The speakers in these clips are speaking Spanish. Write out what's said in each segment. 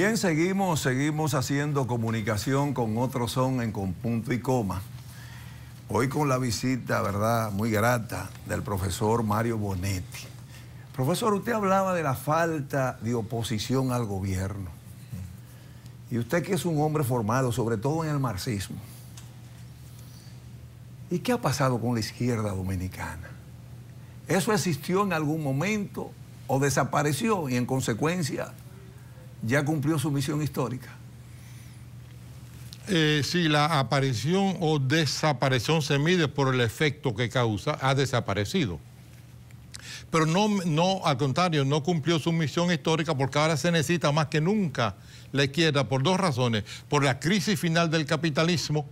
Bien, seguimos, seguimos haciendo comunicación con otros son en con punto y coma. Hoy con la visita, ¿verdad?, muy grata del profesor Mario Bonetti. Profesor, usted hablaba de la falta de oposición al gobierno. Y usted que es un hombre formado, sobre todo en el marxismo. ¿Y qué ha pasado con la izquierda dominicana? ¿Eso existió en algún momento o desapareció y en consecuencia ya cumplió su misión histórica. Eh, si la aparición o desaparición se mide por el efecto que causa, ha desaparecido. Pero no, no, al contrario, no cumplió su misión histórica porque ahora se necesita más que nunca la izquierda por dos razones, por la crisis final del capitalismo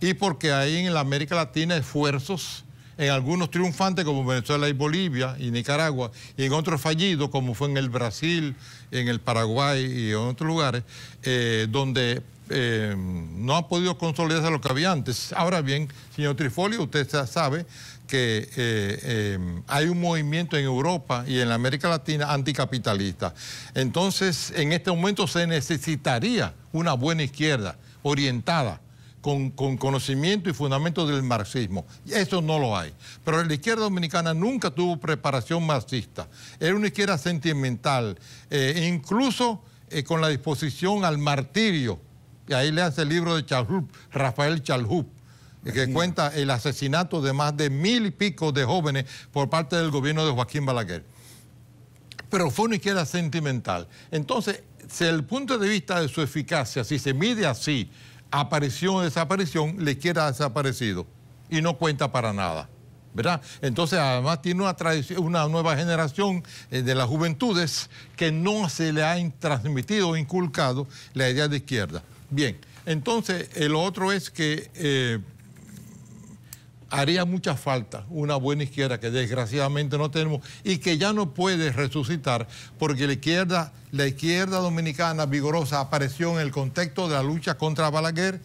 y porque hay en la América Latina esfuerzos en algunos triunfantes como Venezuela y Bolivia y Nicaragua, y en otros fallidos como fue en el Brasil, en el Paraguay y en otros lugares, eh, donde eh, no ha podido consolidarse lo que había antes. Ahora bien, señor Trifolio, usted sabe que eh, hay un movimiento en Europa y en la América Latina anticapitalista. Entonces, en este momento se necesitaría una buena izquierda orientada con, conocimiento y fundamento del marxismo. Eso no lo hay. Pero la izquierda dominicana nunca tuvo preparación marxista. Era una izquierda sentimental, eh, incluso eh, con la disposición al martirio. Y ahí le hace el libro de Rafael Chalhup, eh, que cuenta el asesinato de más de mil y pico de jóvenes por parte del gobierno de Joaquín Balaguer. Pero fue una izquierda sentimental. Entonces, desde el punto de vista de su eficacia, si se mide así, aparición o desaparición, le izquierda desaparecido y no cuenta para nada. ¿verdad? Entonces, además tiene una, una nueva generación eh, de las juventudes que no se le ha transmitido o inculcado la idea de izquierda. Bien, entonces, el otro es que eh, haría mucha falta una buena izquierda que desgraciadamente no tenemos y que ya no puede resucitar porque la izquierda, la izquierda dominicana vigorosa apareció en el contexto de la lucha contra Balaguer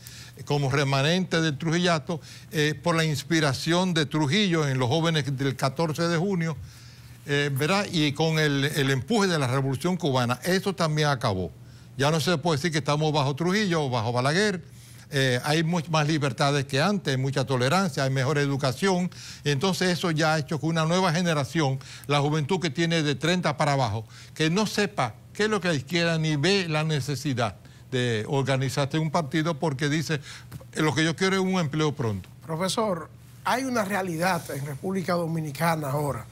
como remanente del Trujillato eh, por la inspiración de Trujillo en los jóvenes del 14 de junio. Eh, ¿verdad? Y con el, empuje de la revolución cubana, eso también acabó. Ya no se puede decir que estamos bajo Trujillo o bajo Balaguer, eh, hay más libertades que antes, mucha tolerancia, hay mejor educación. Entonces eso ya ha hecho que una nueva generación, la juventud que tiene de 30 para abajo, que no sepa qué es lo que la izquierda ni ve la necesidad de organizarse en un partido porque dice, lo que yo quiero es un empleo pronto. Profesor, hay una realidad en República Dominicana ahora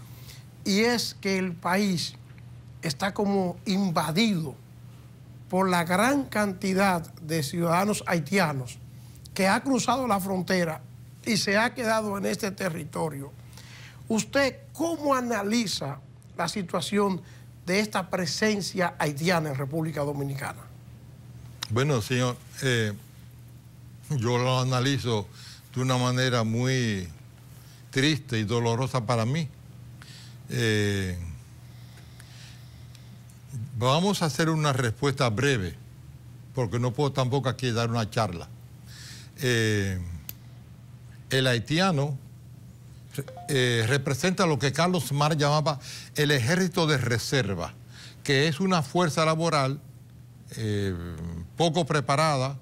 y es que el país está como invadido por la gran cantidad de ciudadanos haitianos que ha cruzado la frontera y se ha quedado en este territorio. ¿Usted cómo analiza la situación de esta presencia haitiana en República Dominicana? Bueno, señor, eh, yo lo analizo de una manera muy triste y dolorosa para mí. Eh, Vamos a hacer una respuesta breve, porque no puedo tampoco aquí dar una charla. Eh, el haitiano eh, representa lo que Carlos Mar llamaba el ejército de reserva, que es una fuerza laboral eh, poco preparada,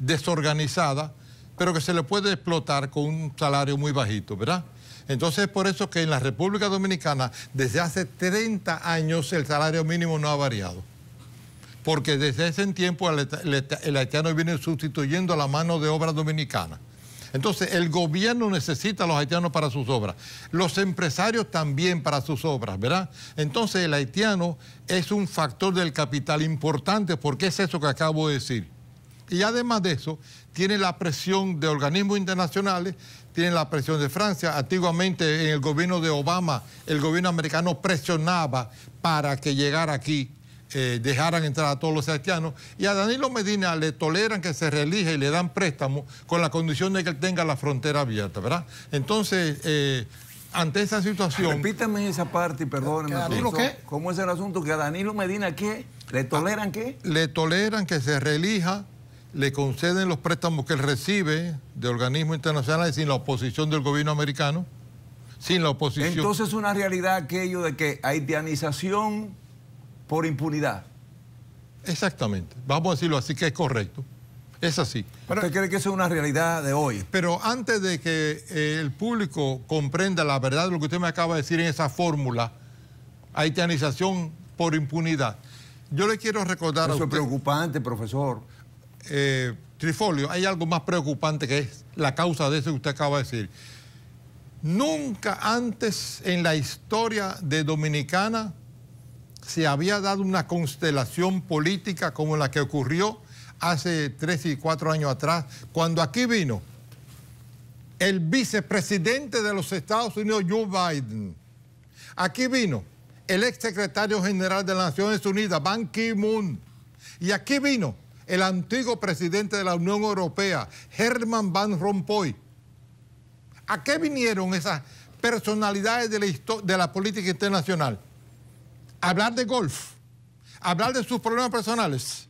desorganizada, pero que se le puede explotar con un salario muy bajito, ¿verdad? Entonces es por eso que en la República Dominicana desde hace 30 años el salario mínimo no ha variado. Porque desde ese tiempo el, haitiano viene sustituyendo a la mano de obra dominicana. Entonces, el gobierno necesita a los haitianos para sus obras, los empresarios también para sus obras, ¿verdad? Entonces, el haitiano es un factor del capital importante porque es eso que acabo de decir. Y además de eso, tiene la presión de organismos internacionales, tiene la presión de Francia. Antiguamente en el gobierno de Obama, el gobierno americano presionaba para que llegara aquí, eh, dejaran entrar a todos los haitianos. Y a Danilo Medina le toleran que se reelija y le dan préstamo con la condición de que él tenga la frontera abierta, ¿verdad? Entonces... Eh, ante esa situación. Repítame esa parte y perdónenme. ¿Danilo ¿Cómo es el asunto? ¿Que a Danilo Medina qué? ¿Le toleran qué? Le toleran que se reelija le conceden los préstamos que él recibe de organismos internacionales sin la oposición del gobierno americano, sin la oposición. Entonces es una realidad aquello de que haitianización por impunidad. Exactamente, vamos a decirlo así que es correcto. Es así. ¿Usted cree que eso es una realidad de hoy? Pero antes de que eh, el público comprenda la verdad de lo que usted me acaba de decir en esa fórmula, haitianización por impunidad, yo le quiero recordar eso es preocupante, profesor. Eh, Trifolio, hay algo más preocupante que es la causa de eso que usted acaba de decir. Nunca antes en la historia de Dominicana se había dado una constelación política como la que ocurrió hace tres y cuatro años atrás, cuando aquí vino el vicepresidente de los Estados Unidos, Joe Biden. Aquí vino el exsecretario general de las Naciones Unidas, Ban Ki-moon. Y aquí vino el antiguo presidente de la Unión Europea, Herman Van Rompuy. ¿A qué vinieron esas personalidades de la, política internacional? hablar de golf, hablar de sus problemas personales.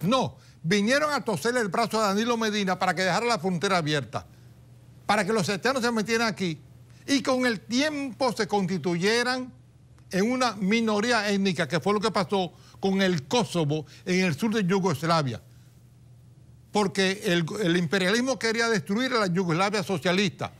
No, vinieron a toserle el brazo a Danilo Medina para que dejara la frontera abierta, para que los externos se metieran aquí y con el tiempo se constituyeran en una minoría étnica, que fue lo que pasó con el Kosovo en el sur de Yugoslavia. Porque el, imperialismo quería destruir a la Yugoslavia socialista.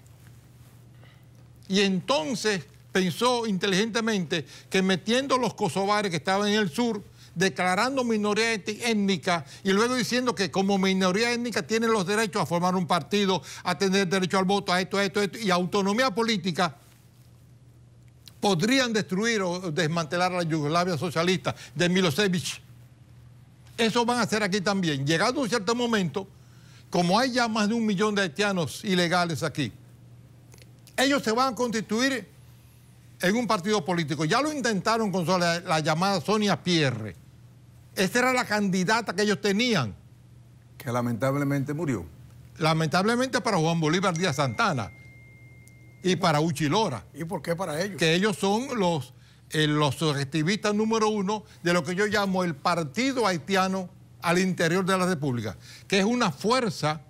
Y entonces pensó inteligentemente que metiendo los kosovares que estaban en el sur, declarando minoría étnica y luego diciendo que como minoría étnica tienen los derechos a formar un partido, a tener derecho al voto, a esto, a esto, a esto y autonomía política, podrían destruir o desmantelar la Yugoslavia socialista de Milosevic. Eso van a hacer aquí también. Llegado un cierto momento, como hay ya más de un millón de haitianos ilegales aquí, ellos se van a constituir en un partido político. Ya lo intentaron con la, llamada Sonia Pierre. Esa era la candidata que ellos tenían. Que lamentablemente murió. Lamentablemente para Juan Bolívar Díaz Santana. Y para Uchilora. ¿Y por qué para ellos? Que ellos son eh, los, objetivistas número uno de lo que yo llamo el partido haitiano al interior de la República, que es una fuerza,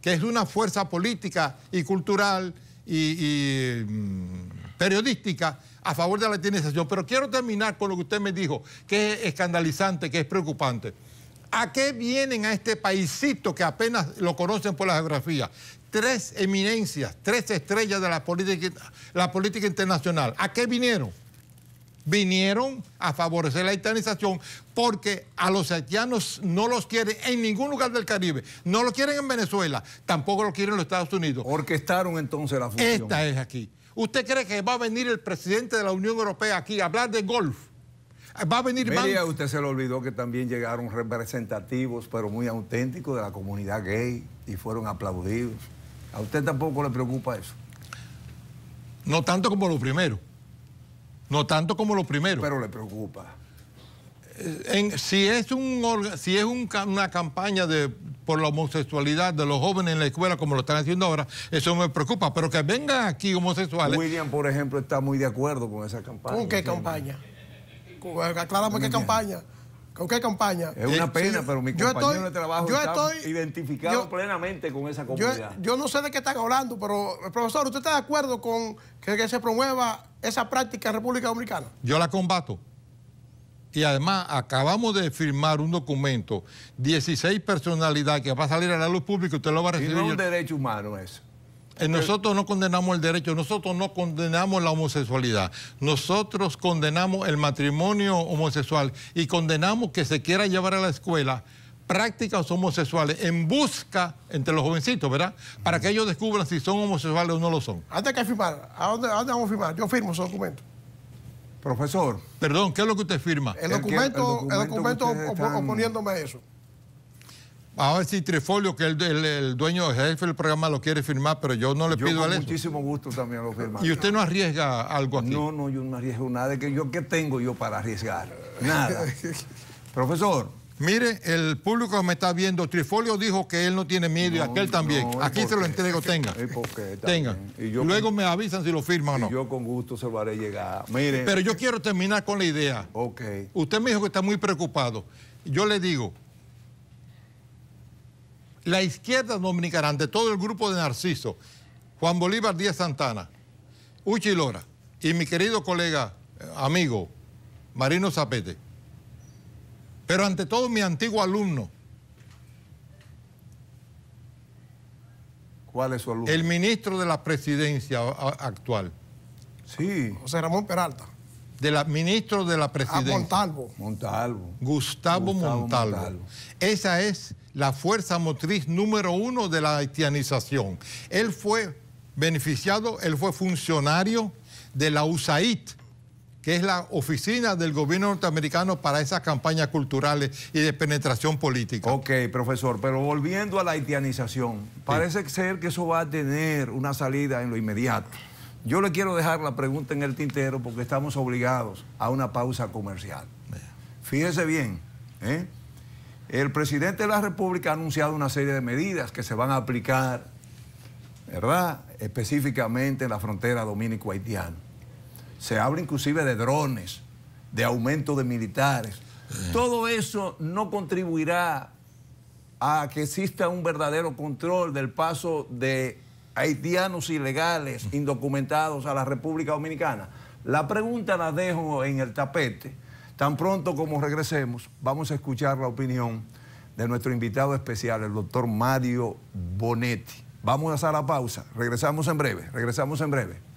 que es una fuerza política y cultural y, mm, periodística a favor de la latinización. Pero quiero terminar con lo que usted me dijo, que es escandalizante, que es preocupante. ¿A qué vienen a este paísito que apenas lo conocen por la geografía? Tres eminencias, tres estrellas de la política, internacional. ¿A qué vinieron? Vinieron a favorecer la haitianización porque a los haitianos no los quieren en ningún lugar del Caribe. No los quieren en Venezuela, tampoco lo quieren en los Estados Unidos. Orquestaron entonces la función. Esta es aquí. ¿Usted cree que va a venir el presidente de la Unión Europea aquí a hablar de golf? Eh, va a venir más. usted se le olvidó que también llegaron representativos, pero muy auténticos, de la comunidad gay y fueron aplaudidos. ¿A usted tampoco le preocupa eso? No tanto como lo primero. No tanto como lo primero. Pero le preocupa. Eh, si es, un, si es una campaña de, por la homosexualidad de los jóvenes en la escuela, como lo están haciendo ahora, eso me preocupa. Pero que vengan aquí homosexuales. William, por ejemplo, está muy de acuerdo con esa campaña. ¿Con qué campaña? aclaramos qué campaña. ¿Con qué campaña? Es una pena, pero mi compañero de trabajo yo estoy, identificado plenamente con esa comunidad. Yo, no sé de qué están hablando, pero profesor, ¿usted está de acuerdo con que, se promueva esa práctica en República Dominicana? Yo la combato. Y además acabamos de firmar un documento, 16 personalidades que va a salir a la luz pública, usted lo va a recibir. Y no es un derecho humano eso. Eh, nosotros no condenamos el derecho, nosotros no condenamos la homosexualidad, nosotros condenamos el matrimonio homosexual y condenamos que se quiera llevar a la escuela prácticas homosexuales en busca entre los jovencitos, ¿verdad? Para que ellos descubran si son homosexuales o no lo son. Antes que firmar, ¿a dónde, vamos a firmar? Yo firmo su documento Profesor. Perdón, ¿qué es lo que usted firma? El documento, el, documento, oponiéndome a eso. Ahora si Trifolio, que el, el, dueño jefe del programa lo quiere firmar, pero yo no le pido a él. muchísimo gusto también lo firmo. ¿Y usted no arriesga algo aquí? No, no, yo no arriesgo nada. yo, ¿Qué tengo yo para arriesgar? Nada. Profesor. Mire, el público me está viendo. Trifolio dijo que él no tiene miedo y aquel también. aquí se lo entrego, tenga. tenga. Y Luego me avisan si lo firman o no. Yo con gusto se lo haré llegar. Mire. Pero yo quiero terminar con la idea. Ok. Usted me dijo que está muy preocupado. Yo le digo, la izquierda dominicana, ante todo el grupo de Narciso, Juan Bolívar Díaz Santana, Uchi Lora y mi querido colega, eh, amigo, Marino Zapete, pero ante todo mi antiguo alumno. ¿Cuál es su alumno? El ministro de la presidencia actual. Sí. José Ramón Peralta. De la, ministro de la ah, presidencia. Ah, Montalvo. Montalvo. Gustavo, Montalvo. Esa es la fuerza motriz número uno de la haitianización. Él fue beneficiado, él fue funcionario de la USAID, que es la oficina del gobierno norteamericano para esas campañas culturales y de penetración política. Ok, profesor, pero volviendo a la haitianización, parece ser que eso va a tener una salida en lo inmediato. Yo le quiero dejar la pregunta en el tintero porque estamos obligados a una pausa comercial. Fíjese bien, ¿eh? El presidente de la República ha anunciado una serie de medidas que se van a aplicar, ¿verdad? Específicamente en la frontera dominico-haitiana. Se habla inclusive de drones, de aumento de militares. Todo eso no contribuirá a que exista un verdadero control del paso de haitianos ilegales, mm. indocumentados a la República Dominicana. La pregunta la dejo en el tapete Tan pronto como regresemos, vamos a escuchar la opinión de nuestro invitado especial, el doctor Mario Bonetti. Vamos a hacer la pausa. Regresamos en breve. Regresamos en breve.